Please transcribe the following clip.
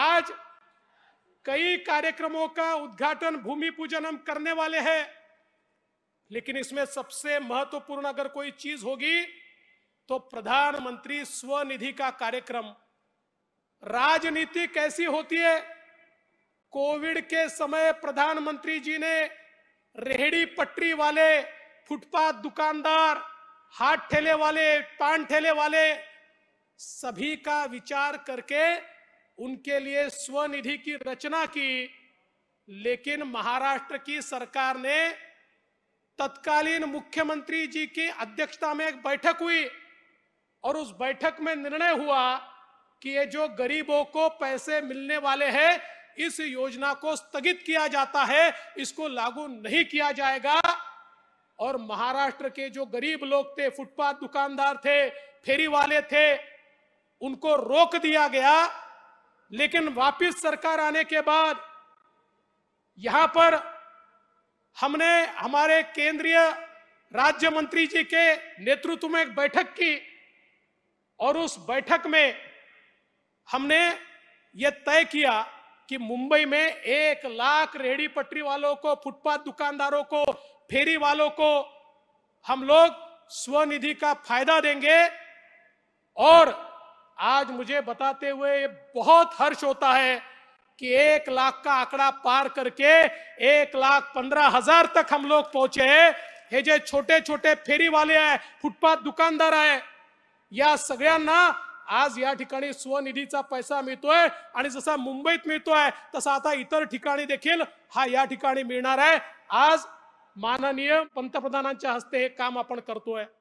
आज कई कार्यक्रमों का उद्घाटन भूमि पूजन हम करने वाले हैं लेकिन इसमें सबसे महत्वपूर्ण अगर कोई चीज होगी तो प्रधानमंत्री स्वनिधि का कार्यक्रम राजनीति कैसी होती है कोविड के समय प्रधानमंत्री जी ने रेहड़ी पटरी वाले फुटपाथ दुकानदार हाथ ठेले वाले पान ठेले वाले सभी का विचार करके उनके लिए स्वनिधि की रचना की लेकिन महाराष्ट्र की सरकार ने तत्कालीन मुख्यमंत्री जी की अध्यक्षता में एक बैठक हुई और उस बैठक में निर्णय हुआ कि ये जो गरीबों को पैसे मिलने वाले हैं इस योजना को स्थगित किया जाता है इसको लागू नहीं किया जाएगा और महाराष्ट्र के जो गरीब लोग थे फुटपाथ दुकानदार थे फेरी वाले थे उनको रोक दिया गया लेकिन वापस सरकार आने के बाद यहां पर हमने हमारे केंद्रीय राज्य मंत्री जी के नेतृत्व में एक बैठक की और उस बैठक में हमने ये तय किया कि मुंबई में एक लाख रेहड़ी पटरी वालों को फुटपाथ दुकानदारों को फेरी वालों को हम लोग स्वनिधि का फायदा देंगे और आज मुझे बताते हुए बहुत हर्ष होता है कि एक लाख का आंकड़ा पार करके एक लाख पंद्रह हजार तक हम लोग पहुंचे हैं जे छोटे छोटे फेरी वाले है फुटपाथ दुकानदार है या सगळ्यांना आज ये स्वनिधि स्वनिधीचा पैसा मिलते है जसा मुंबईत है तसा आता इतर ठिकाणी देखी हा मिलना है आज माननीय पंतप्रधा हस्ते काम अपन करते